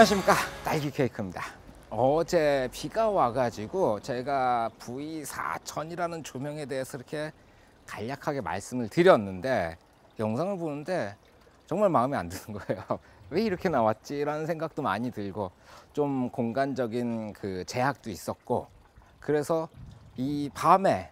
안녕하십니까 딸기 케이크입니다 어제 비가 와가지고 제가 V4000이라는 조명에 대해서 이렇게 간략하게 말씀을 드렸는데 영상을 보는데 정말 마음에 안 드는 거예요 왜 이렇게 나왔지? 라는 생각도 많이 들고 좀 공간적인 그 제약도 있었고 그래서 이 밤에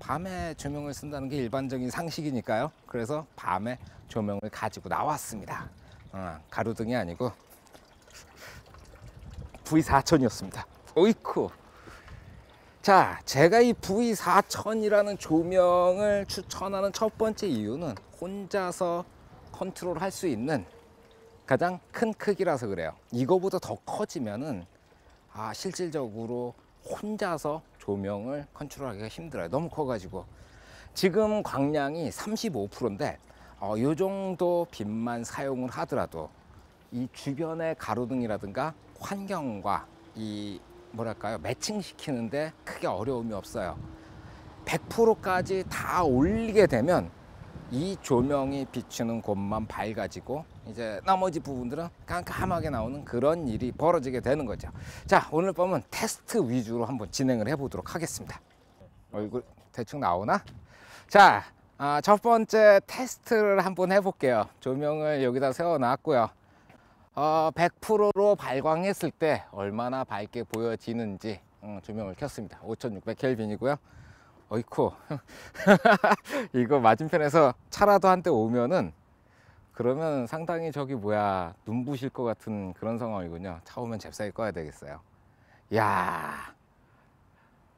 밤에 조명을 쓴다는 게 일반적인 상식이니까요 그래서 밤에 조명을 가지고 나왔습니다 어, 가로등이 아니고 V4000이었습니다. 오이쿠. 자, 제가 이 V4000이라는 조명을 추천하는 첫 번째 이유는 혼자서 컨트롤 할 수 있는 가장 큰 크기라서 그래요. 이거보다 더 커지면은 아, 실질적으로 혼자서 조명을 컨트롤하기가 힘들어요. 너무 커가지고. 지금 광량이 35%인데 어, 이 정도 빛만 사용을 하더라도 이 주변의 가로등이라든가 환경과 이 뭐랄까요 매칭시키는데 크게 어려움이 없어요 100%까지 다 올리게 되면 이 조명이 비추는 곳만 밝아지고 이제 나머지 부분들은 깜깜하게 나오는 그런 일이 벌어지게 되는 거죠 자 오늘 밤은 테스트 위주로 한번 진행을 해 보도록 하겠습니다 얼굴 대충 나오나? 자, 아, 첫 번째 테스트를 한번 해볼게요 조명을 여기다 세워놨고요 어, 100%로 발광했을 때 얼마나 밝게 보여지는지 음, 조명을 켰습니다 5600켈빈이고요 어이쿠 이거 맞은편에서 차라도 한 대 오면은 그러면 상당히 저기 뭐야 눈부실 것 같은 그런 상황이군요 차 오면 잽싸게 꺼야 되겠어요 야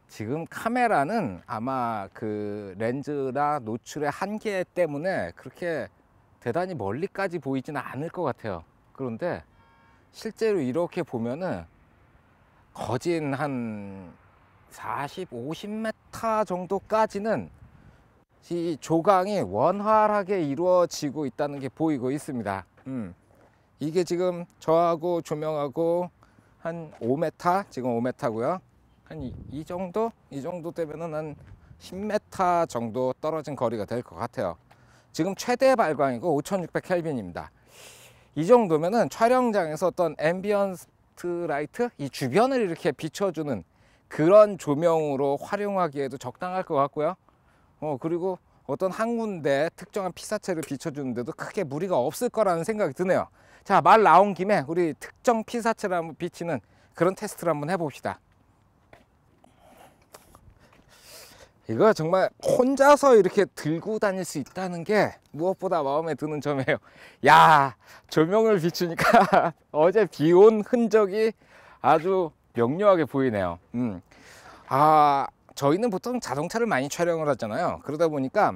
지금 카메라는 아마 그 렌즈나 노출의 한계 때문에 그렇게 대단히 멀리까지 보이지는 않을 것 같아요 그런데 실제로 이렇게 보면은 거진 한 40, 50m 정도까지는 이 조강이 원활하게 이루어지고 있다는 게 보이고 있습니다. 음. 이게 지금 저하고 조명하고 한 5m, 지금 5m고요. 한이 정도? 이 정도 되면은 한 10m 정도 떨어진 거리가 될 것 같아요. 지금 최대 발광이고 5600켈입니다 이 정도면은 촬영장에서 어떤 앰비언트 라이트 이 주변을 이렇게 비춰주는 그런 조명으로 활용하기에도 적당할 것 같고요 어 그리고 어떤 한 군데 특정한 피사체를 비춰주는데도 크게 무리가 없을 거라는 생각이 드네요 자 말 나온 김에 우리 특정 피사체를 한번 비치는 그런 테스트를 한번 해봅시다 이거 정말 혼자서 이렇게 들고 다닐 수 있다는 게 무엇보다 마음에 드는 점이에요 야 조명을 비추니까 어제 비 온 흔적이 아주 명료하게 보이네요 음. 아 저희는 보통 자동차를 많이 촬영을 하잖아요 그러다 보니까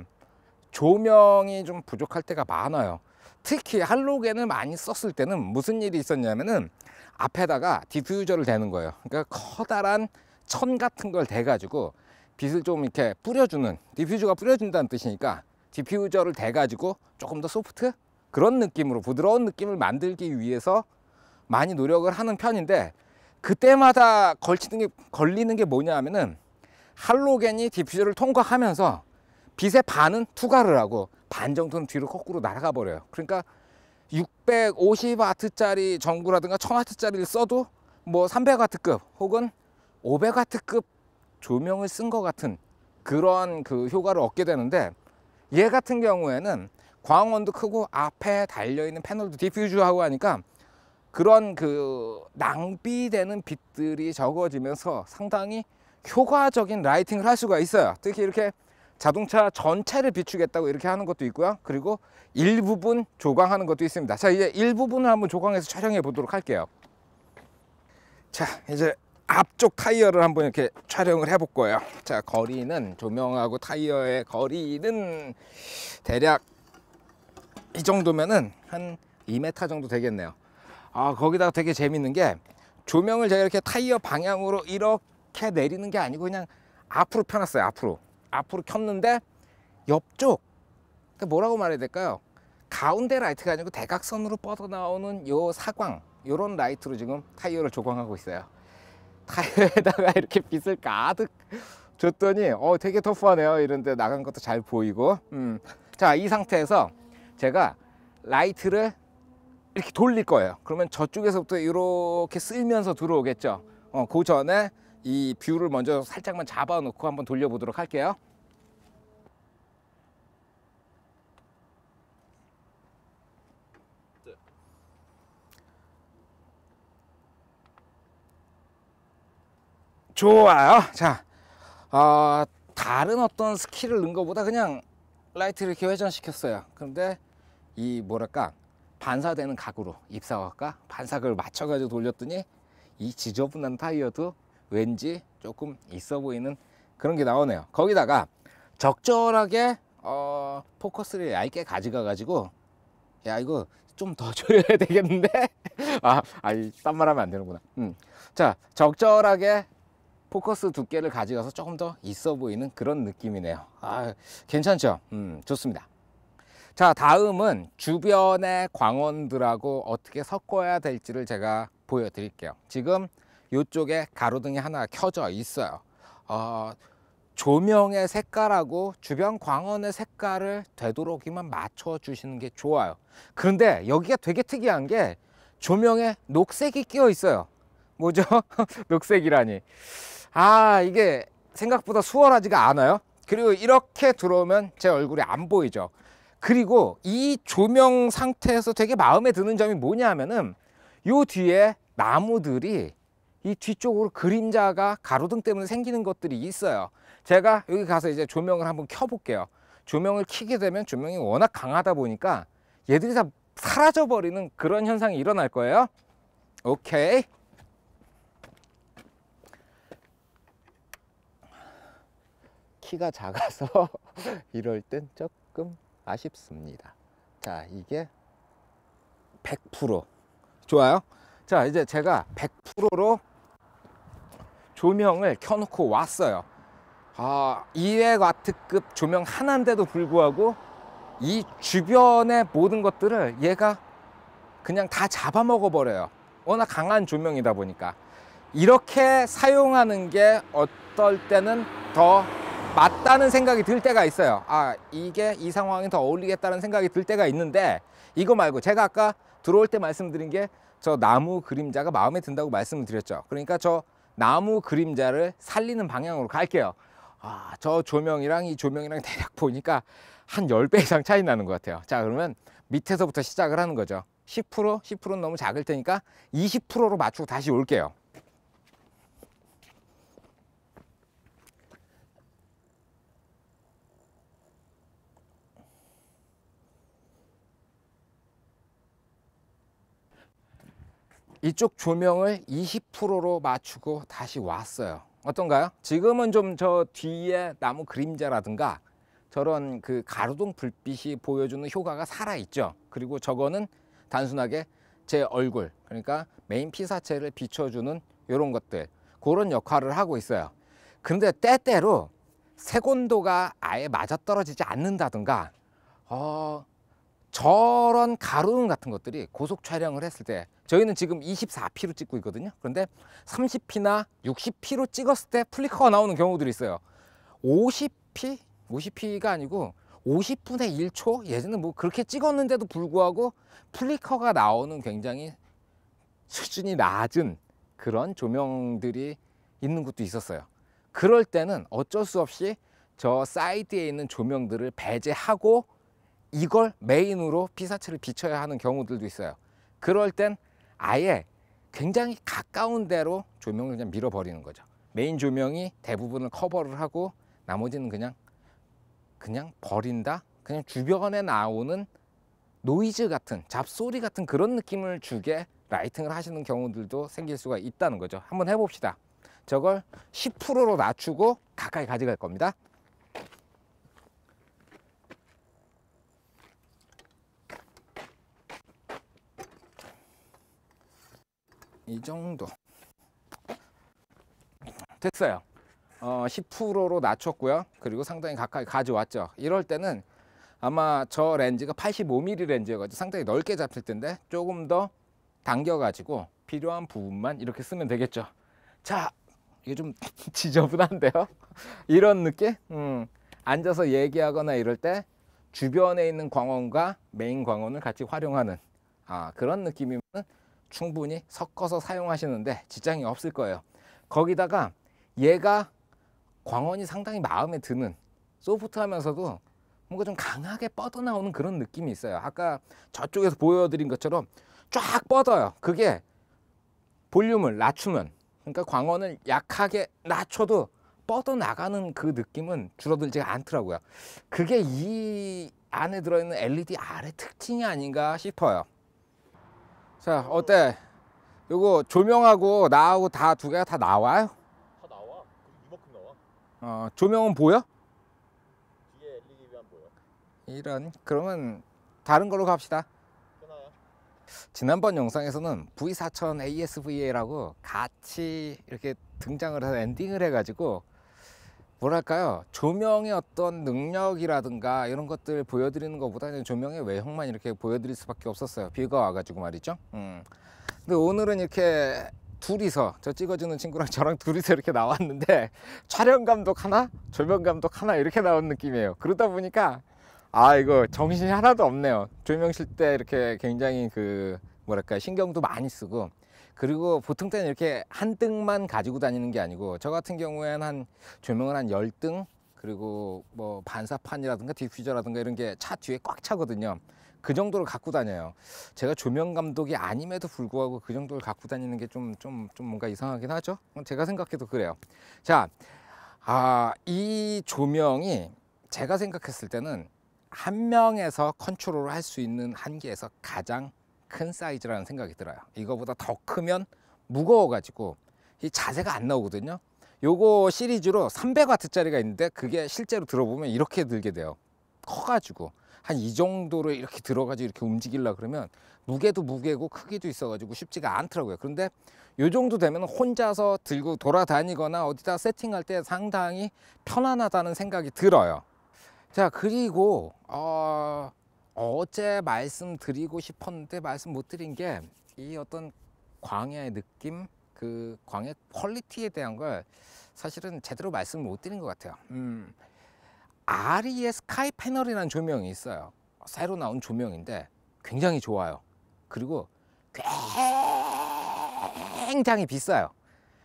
조명이 좀 부족할 때가 많아요 특히 할로겐을 많이 썼을 때는 무슨 일이 있었냐면은 앞에다가 디퓨저를 대는 거예요 그러니까 커다란 천 같은 걸 대가지고 빛을 좀 이렇게 뿌려주는 디퓨저가 뿌려준다는 뜻이니까 디퓨저를 대가지고 조금 더 소프트 그런 느낌으로 부드러운 느낌을 만들기 위해서 많이 노력을 하는 편인데 그때마다 걸치는 게 걸리는 게 뭐냐 하면은 할로겐이 디퓨저를 통과하면서 빛의 반은 투과를 하고 반 정도는 뒤로 거꾸로 날아가 버려요 그러니까 650와트짜리 전구라든가 1000와트짜리를 써도 뭐 300와트급 혹은 500와트급 조명을 쓴 것 같은 그러한 그 효과를 얻게 되는데 얘 같은 경우에는 광원도 크고 앞에 달려있는 패널도 디퓨즈하고 하니까 그런 그 낭비되는 빛들이 적어지면서 상당히 효과적인 라이팅을 할 수가 있어요 특히 이렇게 자동차 전체를 비추겠다고 이렇게 하는 것도 있고요 그리고 일부분 조광하는 것도 있습니다 자 이제 일부분을 한번 조광해서 촬영해 보도록 할게요 자 이제 앞쪽 타이어를 한번 이렇게 촬영을 해볼 거예요 자 거리는 조명하고 타이어의 거리는 대략 이 정도면은 한 2m 정도 되겠네요 아 거기다가 되게 재밌는 게 조명을 제가 이렇게 타이어 방향으로 이렇게 내리는 게 아니고 그냥 앞으로 펴놨어요 앞으로 앞으로 켰는데 옆쪽 그러니까 뭐라고 말해야 될까요 가운데 라이트가 아니고 대각선으로 뻗어나오는 요 사광 요런 라이트로 지금 타이어를 조광하고 있어요 타이어에다가 이렇게 빛을 가득 줬더니 어 되게 터프하네요 이런데 나간 것도 잘 보이고 음. 자이 상태에서 제가 라이트를 이렇게 돌릴 거예요 그러면 저쪽에서부터 이렇게 쓸면서 들어오겠죠 어, 그 전에 이 뷰를 먼저 살짝만 잡아놓고 한번 돌려보도록 할게요 좋아요 자 어, 다른 어떤 스킬을 넣은 것보다 그냥 라이트를 이렇게 회전시켰어요 그런데 이 뭐랄까 반사되는 각으로 입사각과 반사각을 맞춰가지고 돌렸더니 이 지저분한 타이어도 왠지 조금 있어 보이는 그런 게 나오네요 거기다가 적절하게 어, 포커스를 얇게 가져가 가지고 야 이거 좀 더 조여야 되겠는데 아 아니 딴 말하면 안 되는구나 음. 자 적절하게 포커스 두께를 가져가서 조금 더 있어 보이는 그런 느낌이네요 아 괜찮죠 음 좋습니다 자 다음은 주변의 광원들하고 어떻게 섞어야 될지를 제가 보여드릴게요 지금 이쪽에 가로등이 하나 켜져 있어요 어, 조명의 색깔하고 주변 광원의 색깔을 되도록이면 맞춰 주시는 게 좋아요 그런데 여기가 되게 특이한 게 조명에 녹색이 끼어 있어요 뭐죠? 녹색이라니 아 이게 생각보다 수월하지가 않아요 그리고 이렇게 들어오면 제 얼굴이 안 보이죠 그리고 이 조명 상태에서 되게 마음에 드는 점이 뭐냐면은 요 뒤에 나무들이 이 뒤쪽으로 그림자가 가로등 때문에 생기는 것들이 있어요 제가 여기 가서 이제 조명을 한번 켜 볼게요 조명을 켜게 되면 조명이 워낙 강하다 보니까 얘들이 다 사라져 버리는 그런 현상이 일어날 거예요 오케이 키가 작아서 이럴 땐 조금 아쉽습니다 자 이게 100% 좋아요 자 이제 제가 100%로 조명을 켜놓고 왔어요 아, 200와트급 조명 하나인데도 불구하고 이 주변의 모든 것들을 얘가 그냥 다 잡아먹어 버려요 워낙 강한 조명이다 보니까 이렇게 사용하는 게 어떨 때는 더 맞다는 생각이 들 때가 있어요 아 이게 이상황이더 어울리겠다는 생각이 들 때가 있는데 이거 말고 제가 아까 들어올 때 말씀드린 게 저 나무 그림자가 마음에 든다고 말씀을 드렸죠 그러니까 저 나무 그림자를 살리는 방향으로 갈게요 아 저 조명이랑 이 조명이랑 대략 보니까 한 10배 이상 차이 나는 것 같아요 자 그러면 밑에서부터 시작을 하는 거죠 10% 10%는 너무 작을 테니까 20%로 맞추고 다시 올게요 이쪽 조명을 20%로 맞추고 다시 왔어요 어떤가요? 지금은 좀 저 뒤에 나무 그림자라든가 저런 그 가로등 불빛이 보여주는 효과가 살아있죠 그리고 저거는 단순하게 제 얼굴 그러니까 메인 피사체를 비춰주는 이런 것들 그런 역할을 하고 있어요 근데 때때로 색온도가 아예 맞아떨어지지 않는다든가 어, 저런 가로등 같은 것들이 고속 촬영을 했을 때 저희는 지금 24P로 찍고 있거든요 그런데 30P나 60P로 찍었을 때 플리커가 나오는 경우들이 있어요 50P? 50P가 아니고 50분의 1초? 예전에 뭐 그렇게 찍었는데도 불구하고 플리커가 나오는 굉장히 수준이 낮은 그런 조명들이 있는 것도 있었어요 그럴 때는 어쩔 수 없이 저 사이드에 있는 조명들을 배제하고 이걸 메인으로 피사체를 비춰야 하는 경우들도 있어요 그럴 땐 아예 굉장히 가까운 데로 조명을 그냥 밀어버리는 거죠. 메인 조명이 대부분을 커버를 하고 나머지는 그냥 그냥 버린다. 그냥 주변에 나오는 노이즈 같은 잡소리 같은 그런 느낌을 주게 라이팅을 하시는 경우들도 생길 수가 있다는 거죠. 한번 해봅시다. 저걸 10%로 낮추고 가까이 가져갈 겁니다. 이 정도 됐어요 어, 10%로 낮췄고요 그리고 상당히 가까이 가져왔죠 이럴 때는 아마 저 렌즈가 85mm 렌즈여가지고 상당히 넓게 잡힐 텐데 조금 더 당겨 가지고 필요한 부분만 이렇게 쓰면 되겠죠 자 이게 좀 지저분한데요 이런 느낌 음, 앉아서 얘기하거나 이럴 때 주변에 있는 광원과 메인 광원을 같이 활용하는 아, 그런 느낌이면 충분히 섞어서 사용하시는데 지장이 없을 거예요. 거기다가 얘가 광원이 상당히 마음에 드는 소프트하면서도 뭔가 좀 강하게 뻗어나오는 그런 느낌이 있어요. 아까 저쪽에서 보여드린 것처럼 쫙 뻗어요. 그게 볼륨을 낮추면 그러니까 광원을 약하게 낮춰도 뻗어나가는 그 느낌은 줄어들지가 않더라고요. 그게 이 안에 들어있는 LED 아래 특징이 아닌가 싶어요. 자 어때? 요거 조명하고 나하고 다 두 개가 다 나와요? 다 나와. 이만큼 나와. 어 조명은 보여? 뒤에 LED 안 보여. 이런 그러면 다른 걸로 갑시다. 끊어요. 지난번 영상에서는 V4000 ASVA라고 같이 이렇게 등장을 해서 엔딩을 해가지고 뭐랄까요 조명의 어떤 능력이라든가 이런 것들 보여드리는 것보다 는 조명의 외형만 이렇게 보여드릴 수밖에 없었어요 비가 와가지고 말이죠 음. 근데 오늘은 이렇게 둘이서 저 찍어주는 친구랑 저랑 둘이서 이렇게 나왔는데 촬영 감독 하나 조명 감독 하나 이렇게 나온 느낌이에요 그러다 보니까 아 이거 정신이 하나도 없네요 조명 실때 이렇게 굉장히 그 뭐랄까 신경도 많이 쓰고 그리고 보통 때는 이렇게 한 등만 가지고 다니는 게 아니고 저 같은 경우에는 한 조명을 한 열 등 그리고 뭐 반사판이라든가 디퓨저라든가 이런 게 차 뒤에 꽉 차거든요 그 정도를 갖고 다녀요 제가 조명 감독이 아님에도 불구하고 그 정도를 갖고 다니는 게 좀 좀 좀 뭔가 이상하긴 하죠 제가 생각해도 그래요 자 아, 이 조명이 제가 생각했을 때는 한 명에서 컨트롤 할수 있는 한계에서 가장 큰 사이즈라는 생각이 들어요 이거보다 더 크면 무거워 가지고 이 자세가 안 나오거든요 요거 시리즈로 300와트 짜리가 있는데 그게 실제로 들어보면 이렇게 들게 돼요 커가지고 한 이 정도로 이렇게 들어가지고 이렇게 움직이려 그러면 무게도 무게고 크기도 있어가지고 쉽지가 않더라고요 그런데 요 정도 되면 혼자서 들고 돌아다니거나 어디다 세팅할 때 상당히 편안하다는 생각이 들어요 자 그리고 어... 어제 말씀드리고 싶었는데 말씀 못 드린 게 이 어떤 광야의 느낌 그 광야 퀄리티에 대한 걸 사실은 제대로 말씀을 못 드린 것 같아요 음, r e 의 스카이 패널이라는 조명이 있어요 새로 나온 조명인데 굉장히 좋아요 그리고 굉장히 비싸요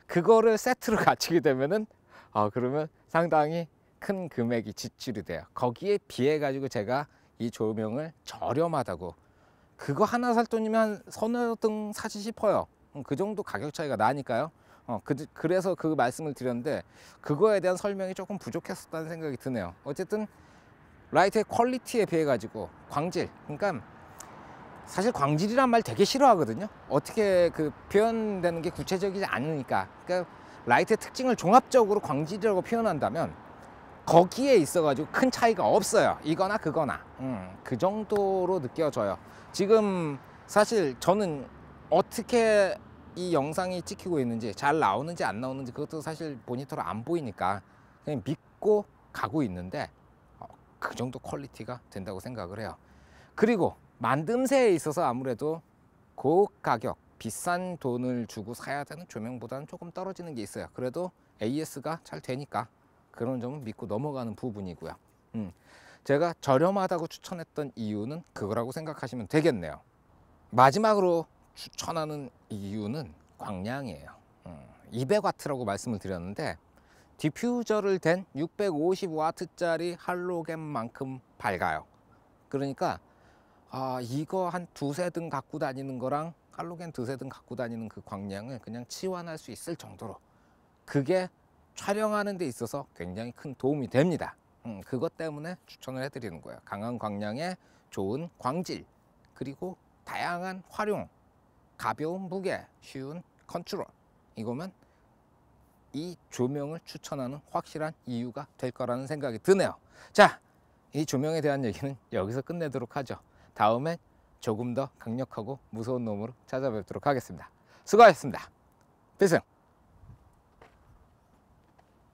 그거를 세트로 갖추게 되면은 아 그러면 상당히 큰 금액이 지출이 돼요 거기에 비해 가지고 제가 이 조명을 저렴하다고 그거 하나 살 돈이면 서너 등 사지 싶어요 음, 그 정도 가격 차이가 나니까요 어, 그, 그래서 그 말씀을 드렸는데 그거에 대한 설명이 조금 부족했었다는 생각이 드네요 어쨌든 라이트의 퀄리티에 비해 가지고 광질 그러니까 사실 광질이란 말 되게 싫어하거든요 어떻게 그 표현되는 게 구체적이지 않으니까 그러니까 라이트의 특징을 종합적으로 광질이라고 표현한다면 거기에 있어가지고 큰 차이가 없어요 이거나 그거나 음, 그 정도로 느껴져요 지금 사실 저는 어떻게 이 영상이 찍히고 있는지 잘 나오는지 안 나오는지 그것도 사실 모니터로 안 보이니까 그냥 믿고 가고 있는데 어, 그 정도 퀄리티가 된다고 생각을 해요 그리고 만듦새에 있어서 아무래도 고가격 비싼 돈을 주고 사야 되는 조명보다는 조금 떨어지는 게 있어요 그래도 AS가 잘 되니까 그런 점은 믿고 넘어가는 부분이고요. 음, 제가 저렴하다고 추천했던 이유는 그거라고 생각하시면 되겠네요. 마지막으로 추천하는 이유는 광량이에요. 음, 200W라고 말씀을 드렸는데 디퓨저를 댄 650W짜리 할로겐만큼 밝아요. 그러니까 아, 이거 한 두세 등 갖고 다니는 거랑 할로겐 두세 등 갖고 다니는 그 광량을 그냥 치환할 수 있을 정도로 그게 촬영하는 데 있어서 굉장히 큰 도움이 됩니다 음, 그것 때문에 추천을 해드리는 거예요 강한 광량에 좋은 광질 그리고 다양한 활용 가벼운 무게 쉬운 컨트롤 이거면 이 조명을 추천하는 확실한 이유가 될 거라는 생각이 드네요 자이 조명에 대한 얘기는 여기서 끝내도록 하죠 다음에 조금 더 강력하고 무서운 놈으로 찾아뵙도록 하겠습니다 수고하셨습니다 필승